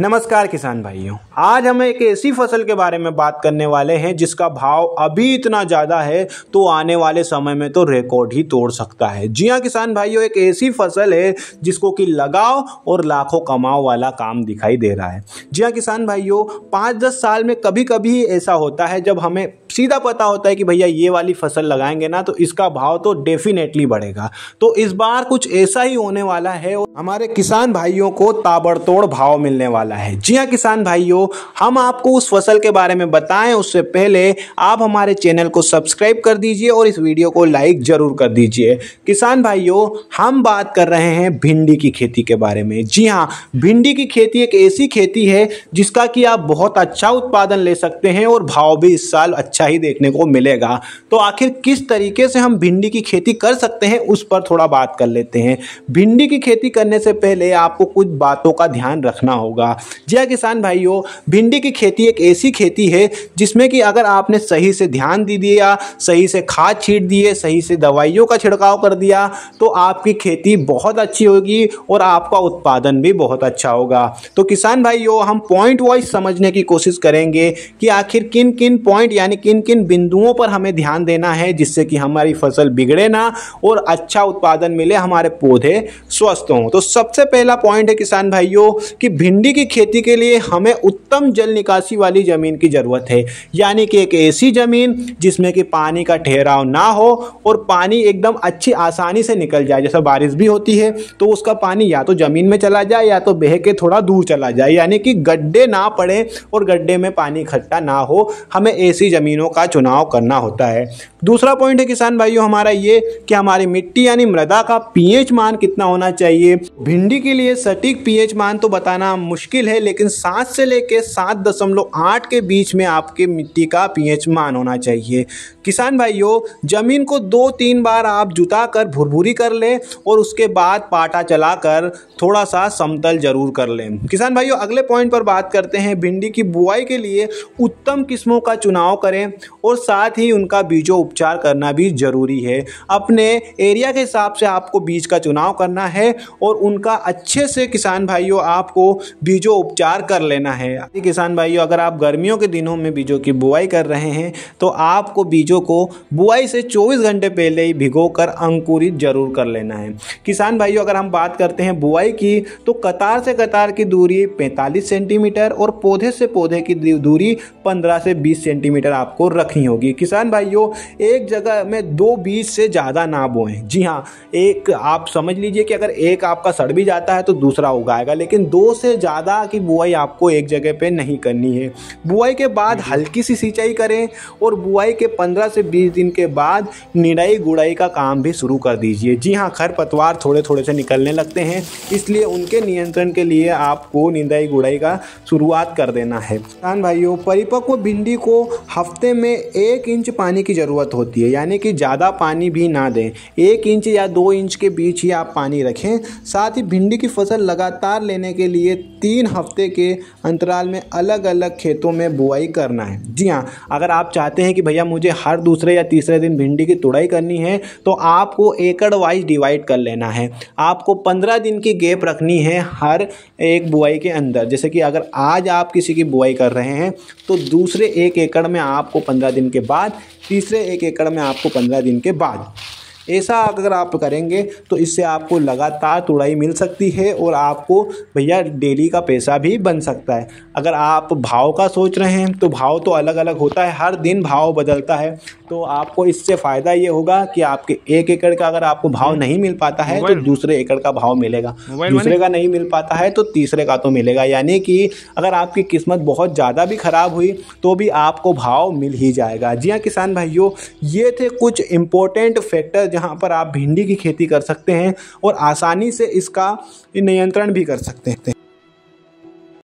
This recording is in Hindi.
नमस्कार किसान भाइयों आज हम एक ऐसी फसल के बारे में बात करने वाले हैं जिसका भाव अभी इतना ज़्यादा है तो आने वाले समय में तो रिकॉर्ड ही तोड़ सकता है जी हाँ किसान भाइयों एक ऐसी फसल है जिसको कि लगाओ और लाखों कमाओ वाला काम दिखाई दे रहा है जी हाँ किसान भाइयों पाँच दस साल में कभी कभी ऐसा होता है जब हमें सीधा पता होता है कि भैया ये वाली फसल लगाएंगे ना तो इसका भाव तो डेफिनेटली बढ़ेगा तो इस बार कुछ ऐसा ही होने वाला है और हमारे किसान भाइयों को ताबड़तोड़ भाव मिलने वाला वाला है जी हाँ किसान भाइयों हम आपको उस फसल के बारे में बताएं उससे पहले आप हमारे चैनल को सब्सक्राइब कर दीजिए और इस वीडियो को लाइक ज़रूर कर दीजिए किसान भाइयों हम बात कर रहे हैं भिंडी की खेती के बारे में जी हाँ भिंडी की खेती एक ऐसी खेती है जिसका कि आप बहुत अच्छा उत्पादन ले सकते हैं और भाव भी इस साल अच्छा ही देखने को मिलेगा तो आखिर किस तरीके से हम भिंडी की खेती कर सकते हैं उस पर थोड़ा बात कर लेते हैं भिंडी की खेती करने से पहले आपको कुछ बातों का ध्यान रखना होगा होगा जय किसान भाइयों भिंडी की खेती एक ऐसी खेती है जिसमें कि अगर आपने सही से ध्यान दे दिया सही से खाद छीट दिए सही से दवाइयों का छिड़काव कर दिया तो आपकी खेती बहुत अच्छी होगी और आपका उत्पादन भी बहुत अच्छा होगा तो किसान भाइयों हम पॉइंट वाइज समझने की कोशिश करेंगे कि आखिर किन किन पॉइंट यानी किन किन बिंदुओं पर हमें ध्यान देना है जिससे कि हमारी फसल बिगड़े ना और अच्छा उत्पादन मिले हमारे पौधे स्वस्थ हों तो सबसे पहला पॉइंट है किसान भाइयों कि भिंडी की की खेती के लिए हमें उत्तम जल निकासी वाली ज़मीन की ज़रूरत है यानी कि एक ऐसी ज़मीन जिसमें कि पानी का ठहराव ना हो और पानी एकदम अच्छी आसानी से निकल जाए जैसे बारिश भी होती है तो उसका पानी या तो ज़मीन में चला जाए या तो बह के थोड़ा दूर चला जाए यानी कि गड्ढे ना पड़े और गड्ढे में पानी इकट्ठा ना हो हमें ऐसी ज़मीनों का चुनाव करना होता है दूसरा पॉइंट है किसान भाइयों हमारा ये कि हमारी मिट्टी यानी मृदा का पीएच मान कितना होना चाहिए भिंडी के लिए सटीक पीएच मान तो बताना मुश्किल मुश्किल है लेकिन सात से लेकर सात दशमलव आठ के बीच में आपके मिट्टी का पीएच मान होना चाहिए किसान भाइयों ज़मीन को दो तीन बार आप जुता कर भुरभुरी कर लें और उसके बाद पाटा चलाकर थोड़ा सा समतल ज़रूर कर लें किसान भाइयों अगले पॉइंट पर बात करते हैं भिंडी की बुआई के लिए उत्तम किस्मों का चुनाव करें और साथ ही उनका बीजों उपचार करना भी ज़रूरी है अपने एरिया के हिसाब से आपको बीज का चुनाव करना है और उनका अच्छे से किसान भाइयों आपको बीज बीजों उपचार कर लेना है किसान भाइयों अगर आप गर्मियों के दिनों में बीजों की बुआई कर रहे हैं तो आपको बीजों को बुआई से 24 घंटे पहले ही भिगो कर अंकुरित जरूर कर लेना है किसान भाइयों अगर हम बात करते हैं बुआई की तो कतार से कतार की दूरी पैंतालीस सेंटीमीटर और पौधे से पौधे की दूरी पंद्रह से बीस सेंटीमीटर आपको रखनी होगी किसान भाइयों एक जगह में दो बीज से ज़्यादा ना बोएं जी हाँ एक आप समझ लीजिए कि अगर एक आपका सड़ भी जाता है तो दूसरा उगाएगा लेकिन दो से ज़्यादा ज़्यादा की बुआई आपको एक जगह पे नहीं करनी है बुआई के बाद हम्म। हल्की सी सिंचाई करें और बुआई के 15 से 20 दिन के बाद निराई गुड़ाई का काम भी शुरू कर दीजिए जी हाँ खरपतवार थोड़े थोड़े से निकलने लगते हैं इसलिए उनके नियंत्रण के लिए आपको निराई गुड़ाई का शुरुआत कर देना है किसान भाइयों परिपक्व भिंडी को हफ्ते में एक इंच पानी की ज़रूरत होती है यानी कि ज़्यादा पानी भी ना दें एक इंच या दो इंच के बीच ही आप पानी रखें साथ ही भिंडी की फसल लगातार लेने के लिए तीन तीन हफ्ते के अंतराल में अलग अलग खेतों में बुआई करना है जी हाँ अगर आप चाहते हैं कि भैया मुझे हर दूसरे या तीसरे दिन भिंडी की तुड़ाई करनी है तो आपको एकड़ वाइज डिवाइड कर लेना है आपको पंद्रह दिन की गेप रखनी है हर एक बुआई के अंदर जैसे कि अगर आज आप किसी की बुआई कर रहे हैं तो दूसरे एक एकड़ में आपको पंद्रह दिन के बाद तीसरे एक एकड़ में आपको पंद्रह दिन के बाद ऐसा अगर आप करेंगे तो इससे आपको लगातार तुड़ाई मिल सकती है और आपको भैया डेली का पैसा भी बन सकता है अगर आप भाव का सोच रहे हैं तो भाव तो अलग अलग होता है हर दिन भाव बदलता है तो आपको इससे फ़ायदा ये होगा कि आपके एक एकड़ का अगर आपको भाव नहीं मिल पाता है तो दूसरे एकड़ का भाव मिलेगा दूसरे का नहीं मिल पाता है तो तीसरे का तो मिलेगा यानी कि अगर आपकी किस्मत बहुत ज़्यादा भी ख़राब हुई तो भी आपको भाव मिल ही जाएगा जी हाँ किसान भाइयों ये थे कुछ इम्पोर्टेंट फैक्टर जहाँ पर आप भिंडी की खेती कर सकते हैं और आसानी से इसका नियंत्रण भी कर सकते हैं